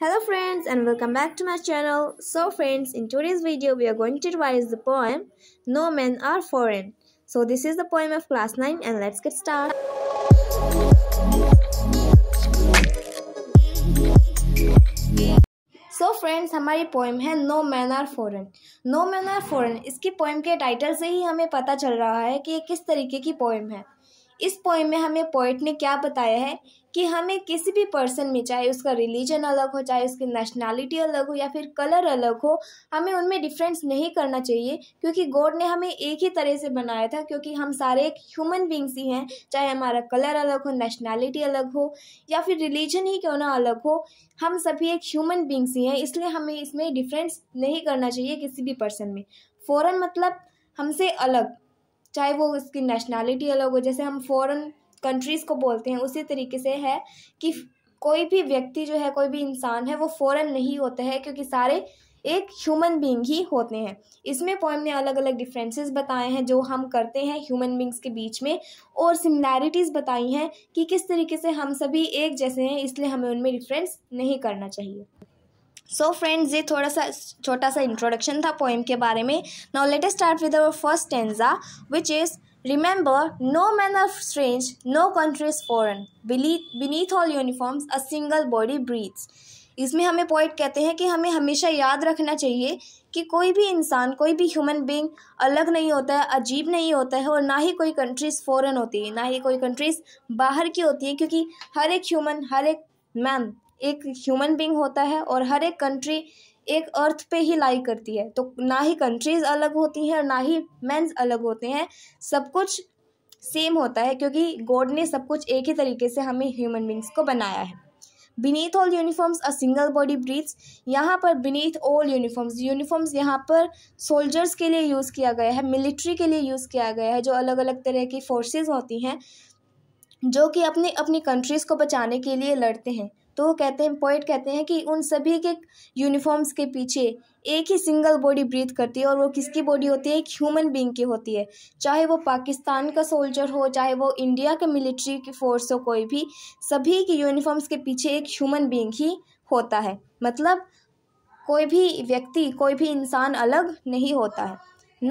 Hello friends and welcome back to my channel. So friends, in today's video we are going to revise the poem No Men Are Foreign. So this is the poem of class 9 and let's get started. So so friends हमारी poem है no man are foreign no man are foreign इसकी poem के title से ही हमें पता चल रहा है कि ये किस तरीके की पोएम है इस पोइम में हमें पोइट ने क्या बताया है कि हमें किसी भी पर्सन में चाहे उसका रिलीजन अलग हो चाहे उसकी नेशनैलिटी अलग हो या फिर कलर अलग हो हमें उनमें डिफरेंस नहीं करना चाहिए क्योंकि गॉड ने हमें एक ही तरह से बनाया था क्योंकि हम सारे एक ह्यूमन बींग्स ही हैं चाहे हमारा कलर अलग हो नेशनैलिटी अलग हो या फिर रिलीजन ही क्यों ना अलग हो हम सभी एक ह्यूमन बींग्स ही हैं इसलिए हमें इसमें डिफरेंस नहीं करना चाहिए किसी भी पर्सन में फ़ौरन मतलब हमसे अलग चाहे वो उसकी नेशनैलिटी अलग हो जैसे हम फॉरेन कंट्रीज़ को बोलते हैं उसी तरीके से है कि कोई भी व्यक्ति जो है कोई भी इंसान है वो फॉरेन नहीं होता है क्योंकि सारे एक ह्यूमन बींग ही होते हैं इसमें पोइम ने अलग अलग डिफरेंसेस बताए हैं जो हम करते हैं ह्यूमन बींग्स के बीच में और सिमिलैरिटीज़ बताई हैं कि किस तरीके से हम सभी एक जैसे हैं इसलिए हमें उनमें डिफरेंस नहीं करना चाहिए सो so फ्रेंड्स ये थोड़ा सा छोटा सा इंट्रोडक्शन था पोएम के बारे में now let us start with our first stanza which is remember no man of strange no countries foreign foreign. Beneath all uniforms a single body breathes. इसमें हमें पॉइंट कहते हैं कि हमें हमेशा याद रखना चाहिए कि कोई भी इंसान कोई भी ह्यूमन बींग अलग नहीं होता है अजीब नहीं होता है और ना ही कोई कंट्रीज़ फ़ॉरन होती है ना ही कोई कंट्रीज़ बाहर की होती है क्योंकि हर एक ह्यूमन हर एक मैन एक ह्यूमन बींग होता है और हर एक कंट्री एक अर्थ पे ही लाई करती है तो ना ही कंट्रीज़ अलग होती हैं और ना ही मेंस अलग होते हैं सब कुछ सेम होता है क्योंकि गॉड ने सब कुछ एक ही तरीके से हमें ह्यूमन बींग्स को बनाया है beneath all uniforms a single body breathes यहाँ पर बीनीथ ऑल यूनिफॉर्म्स यूनिफॉर्म्स यहाँ पर सोल्जर्स के लिए यूज़ किया गया है मिलिट्री के लिए यूज़ किया गया है जो अलग अलग तरह की फोर्सेज होती हैं जो कि अपने अपनी कंट्रीज़ को बचाने के लिए लड़ते हैं तो कहते हैं पोइट कहते हैं कि उन सभी के यूनिफॉर्म्स के पीछे एक ही सिंगल बॉडी ब्रीथ करती है और वो किसकी बॉडी होती है एक ह्यूमन बींग की होती है चाहे वो पाकिस्तान का सोल्जर हो चाहे वो इंडिया के मिलिट्री की फोर्स हो कोई भी सभी की यूनिफॉर्म्स के पीछे एक ह्यूमन बींग ही होता है मतलब कोई भी व्यक्ति कोई भी इंसान अलग नहीं होता है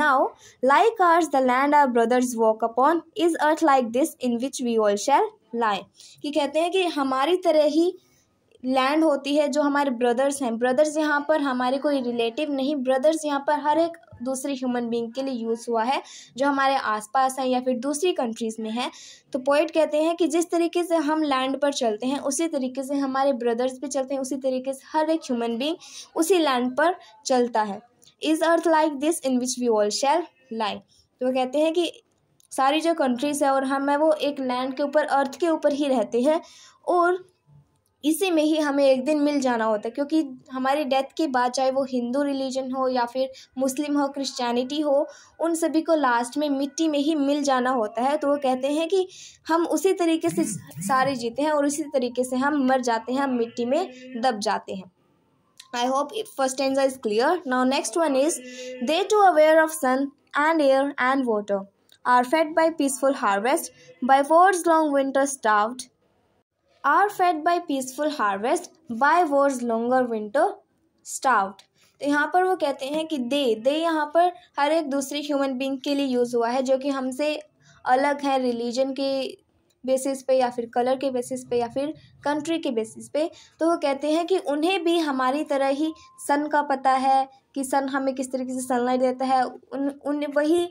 now like ours the land our brothers walk upon is earth like this in which we all shall lie. कि कहते हैं कि हमारी तरह ही लैंड होती है जो हमारे ब्रदर्स हैं ब्रदर्स यहाँ पर हमारे कोई रिलेटिव नहीं ब्रदर्स यहाँ पर हर एक दूसरे ह्यूमन बींग के लिए यूज़ हुआ है जो हमारे आसपास हैं या फिर दूसरी कंट्रीज़ में है तो पोइट कहते हैं कि जिस तरीके से हम लैंड पर चलते हैं उसी तरीके से हमारे ब्रदर्स भी चलते हैं उसी तरीके से हर एक ह्यूमन बींग उसी लैंड पर चलता है is earth like this in which we all shall like तो कहते हैं कि सारी जो कंट्रीज़ है और हम हैं वो एक लैंड के ऊपर अर्थ के ऊपर ही रहते हैं और इसी में ही हमें एक दिन मिल जाना होता है क्योंकि हमारी डेथ के बाद चाहे वो हिंदू रिलीजन हो या फिर मुस्लिम हो क्रिश्चियनिटी हो उन सभी को लास्ट में मिट्टी में ही मिल जाना होता है तो वो कहते हैं कि हम उसी तरीके से सारे जीते हैं और उसी तरीके से हम मर जाते हैं हम मिट्टी में दब जाते हैं I hope first stanza is clear now next one is they too aware of sun and air and water are fed by peaceful harvest by words long winter starved are fed by peaceful harvest by wars longer winter stout तो यहाँ पर वो कहते हैं कि दे दे यहाँ पर हर एक दूसरी ह्यूमन बींग के लिए यूज़ हुआ है जो कि हमसे अलग है रिलीजन के बेसिस पे या फिर कलर के बेसिस पे या फिर कंट्री के बेसिस पे तो वो कहते हैं कि उन्हें भी हमारी तरह ही सन का पता है कि सन हमें किस तरीके से सनलाइट देता है उन उन वही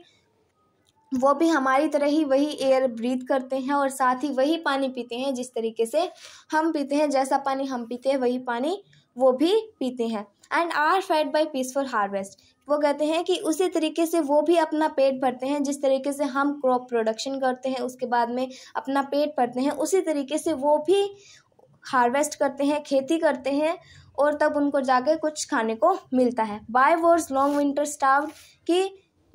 वो भी हमारी तरह ही वही एयर ब्रीथ करते हैं और साथ ही वही पानी पीते हैं जिस तरीके से हम पीते हैं जैसा पानी हम पीते हैं वही पानी वो भी पीते हैं and are fed by peaceful harvest वो कहते हैं कि उसी तरीके से वो भी अपना पेट भरते हैं जिस तरीके से हम क्रॉप प्रोडक्शन करते हैं उसके बाद में अपना पेट भरते हैं उसी तरीके से वो भी हार्वेस्ट करते हैं खेती करते हैं और तब उनको जाके कुछ खाने को मिलता है by wars long winter starve कि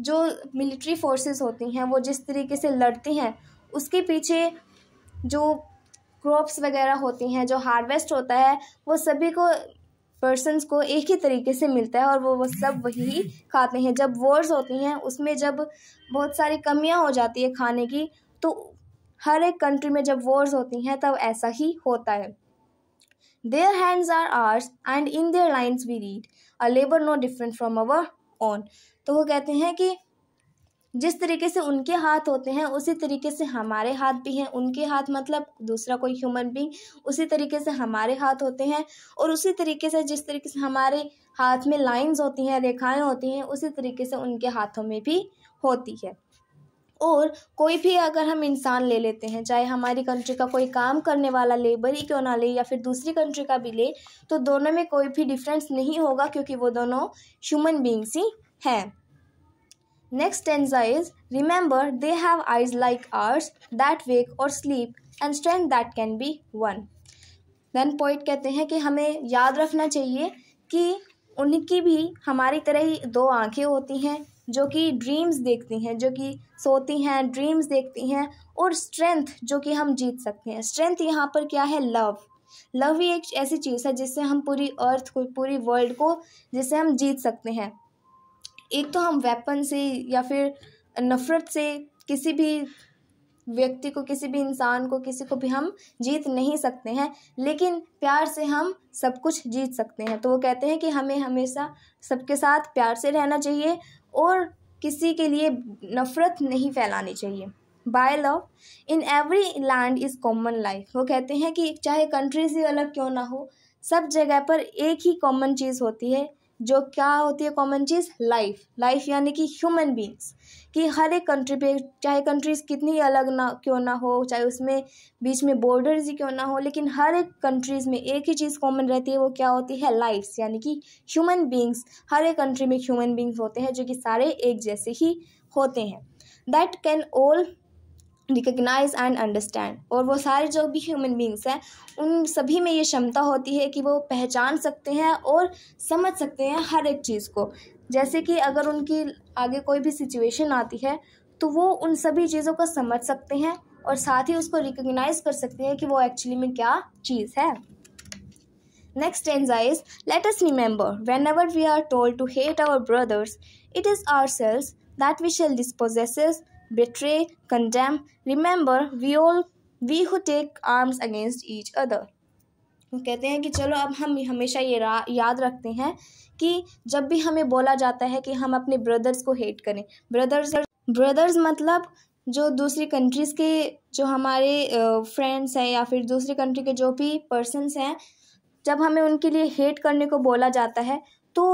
जो मिलिट्री फोर्सेस होती हैं वो जिस तरीके से लड़ती हैं उसके पीछे जो क्रॉप्स वगैरह होती हैं जो हार्वेस्ट होता है वो सभी को पर्सनस को एक ही तरीके से मिलता है और वो वो सब वही खाते हैं जब वॉर्स होती हैं उसमें जब बहुत सारी कमियां हो जाती है खाने की तो हर एक कंट्री में जब वॉर्स होती हैं तब ऐसा ही होता है their hands are ours and in their lines we read a labour no different from our own तो वो कहते हैं कि जिस तरीके से उनके हाथ होते हैं उसी तरीके से हमारे हाथ भी हैं उनके हाथ मतलब दूसरा कोई ह्यूमन बींग उसी तरीके से हमारे हाथ होते हैं और उसी तरीके से जिस तरीके से हमारे हाथ में लाइंस होती हैं रेखाएं होती हैं उसी तरीके से उनके हाथों में भी होती है और कोई भी अगर हम इंसान ले लेते हैं चाहे हमारी कंट्री का कोई काम करने वाला लेबर ही क्यों ना ले या फिर दूसरी कंट्री का भी ले तो दोनों में कोई भी डिफरेंस नहीं होगा क्योंकि वो दोनों ह्यूमन बींग्स ही हैं next stanza is remember they have eyes like ours that wake or sleep and strength that can be won then point कहते हैं कि हमें याद रखना चाहिए कि उनकी भी हमारी तरह ही दो आंखें होती हैं जो कि ड्रीम्स देखती हैं जो कि सोती हैं ड्रीम्स देखती हैं और स्ट्रेंथ जो कि हम जीत सकते हैं स्ट्रेंथ यहाँ पर क्या है लव लव ही एक ऐसी चीज़ है जिससे हम पूरी अर्थ को पूरी वर्ल्ड को जिससे हम जीत सकते हैं एक तो हम वेपन से या फिर नफ़रत से किसी भी व्यक्ति को किसी भी इंसान को किसी को भी हम जीत नहीं सकते हैं लेकिन प्यार से हम सब कुछ जीत सकते हैं तो वो कहते हैं कि हमें हमेशा सबके साथ प्यार से रहना चाहिए और किसी के लिए नफ़रत नहीं फैलानी चाहिए by love in every land is common life वो कहते हैं कि चाहे कंट्री से अलग क्यों ना हो सब जगह पर एक ही कॉमन चीज़ होती है जो क्या होती है कॉमन चीज़ लाइफ लाइफ यानी कि ह्यूमन बींग्स कि हर एक कंट्री पे चाहे कंट्रीज़ कितनी अलग ना क्यों ना हो चाहे उसमें बीच में बॉर्डर्स ही क्यों ना हो लेकिन हर एक कंट्रीज़ में एक ही चीज़ कॉमन रहती है वो क्या होती है लाइफ्स यानी कि ह्यूमन बींग्स हर एक कंट्री में ह्यूमन बींग्स होते हैं जो कि सारे एक जैसे ही होते हैं that can all recognise and understand और वो सारे जो भी ह्यूमन बींग्स हैं उन सभी में ये क्षमता होती है कि वो पहचान सकते हैं और समझ सकते हैं हर एक चीज़ को जैसे कि अगर उनकी आगे कोई भी सिचुएशन आती है तो वो उन सभी चीज़ों को समझ सकते हैं और साथ ही उसको रिकग्नाइज कर सकते हैं कि वो एक्चुअली में क्या चीज़ है Next let is remember whenever we are told to hate our brothers it is ourselves that we shall dispossess betray, condemn. Remember, we all we who take arms against each other. कहते हैं कि चलो अब हम हमेशा ये याद रखते हैं कि जब भी हमें बोला जाता है कि हम अपने ब्रदर्स को हेट करें ब्रदर्स ब्रदर्स मतलब जो दूसरी कंट्रीज़ के जो हमारे फ्रेंड्स हैं या फिर दूसरी कंट्री के जो भी पर्सनस हैं जब हमें उनके लिए हेट करने को बोला जाता है तो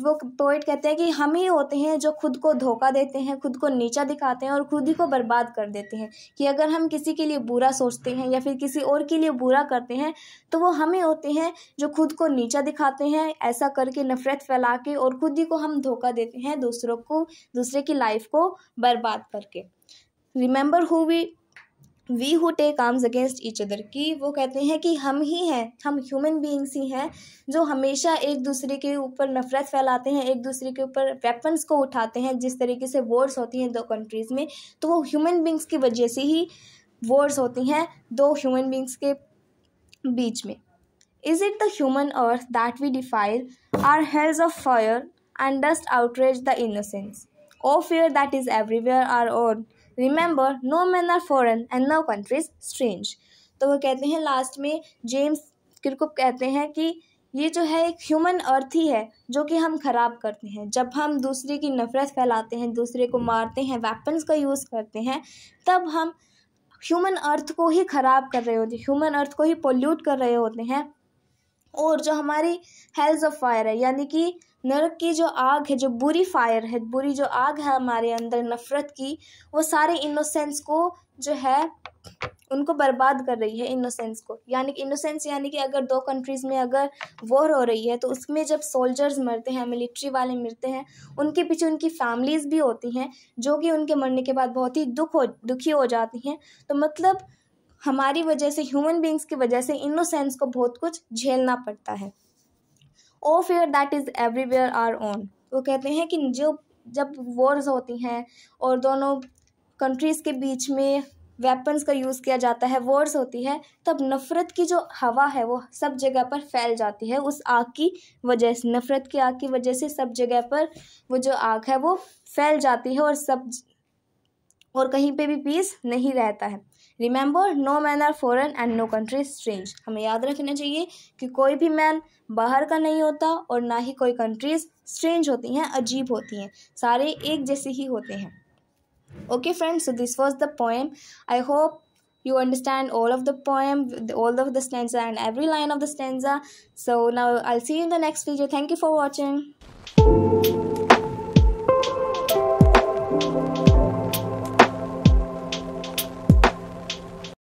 वो पोइट कहते हैं कि हम ही होते हैं जो खुद को धोखा देते हैं खुद को नीचा दिखाते हैं और खुद ही को बर्बाद कर देते हैं कि अगर हम किसी के लिए बुरा सोचते हैं या फिर किसी और के लिए बुरा करते हैं तो वो हम ही होते हैं जो खुद को नीचा दिखाते हैं ऐसा करके नफ़रत फैला के और खुद ही को हम धोखा देते हैं दूसरों को दूसरे की लाइफ को बर्बाद करके remember who we we who take arms against each other की वो कहते हैं कि हम ही हैं हम ह्यूमन बींग्स ही हैं जो हमेशा एक दूसरे के ऊपर नफरत फैलाते हैं एक दूसरे के ऊपर वेपन्स को उठाते हैं जिस तरीके से वॉर्स होती हैं दो कंट्रीज़ में तो वो ह्यूमन बींग्स की वजह से ही वॉर्स होती हैं दो ह्यूमन बींग्स के बीच में is it the human earth that we defile our hells of fire and dust outrage the innocence o fair that is everywhere our own remember no man are foreign and no countries strange तो वो कहते हैं last में James क्रिकुप कहते हैं कि ये जो है एक ह्यूमन अर्थ ही है जो कि हम ख़राब करते हैं जब हम दूसरे की नफ़रत फैलाते हैं दूसरे को मारते हैं वेपन्स का यूज़ करते हैं तब हम ह्यूमन अर्थ को ही ख़राब कर रहे होते हैं ह्यूमन अर्थ को ही पोल्यूट कर रहे होते हैं और जो हमारी हेल्थ ऑफ फायर है यानी कि नरक की जो आग है जो बुरी फायर है बुरी जो आग है हमारे अंदर नफ़रत की वो सारे इनोसेंस को जो है उनको बर्बाद कर रही है इनोसेंस को यानी कि इनोसेंस यानी कि अगर दो कंट्रीज़ में अगर वॉर हो रही है तो उसमें जब सोल्जर्स मरते हैं मिलिट्री वाले मरते हैं उनके पीछे उनकी फैमिलीज़ भी होती हैं जो कि उनके मरने के बाद बहुत ही दुख हो दुखी हो जाती हैं तो मतलब हमारी वजह से ह्यूमन बींग्स की वजह से इनोसेंस को बहुत कुछ झेलना पड़ता है o fair that is everywhere our own वो कहते हैं कि जो जब वॉर्स होती हैं और दोनों कंट्रीज़ के बीच में वेपन्स का यूज़ किया जाता है वॉर्स होती है तब नफ़रत की जो हवा है वो सब जगह पर फैल जाती है उस आग की वजह से नफ़रत की आग की वजह से सब जगह पर वो जो आग है वो फैल जाती है और सब और कहीं पे भी पीस नहीं रहता है remember no man are foreign and no country strange हमें याद रखना चाहिए कि कोई भी मैन बाहर का नहीं होता और ना ही कोई कंट्रीज स्ट्रेंज होती हैं अजीब होती हैं सारे एक जैसे ही होते हैं okay friends this was the poem I hope you understand all of the poem all of the stanza and every line of the stanza so ना I see in the next video thank you for watching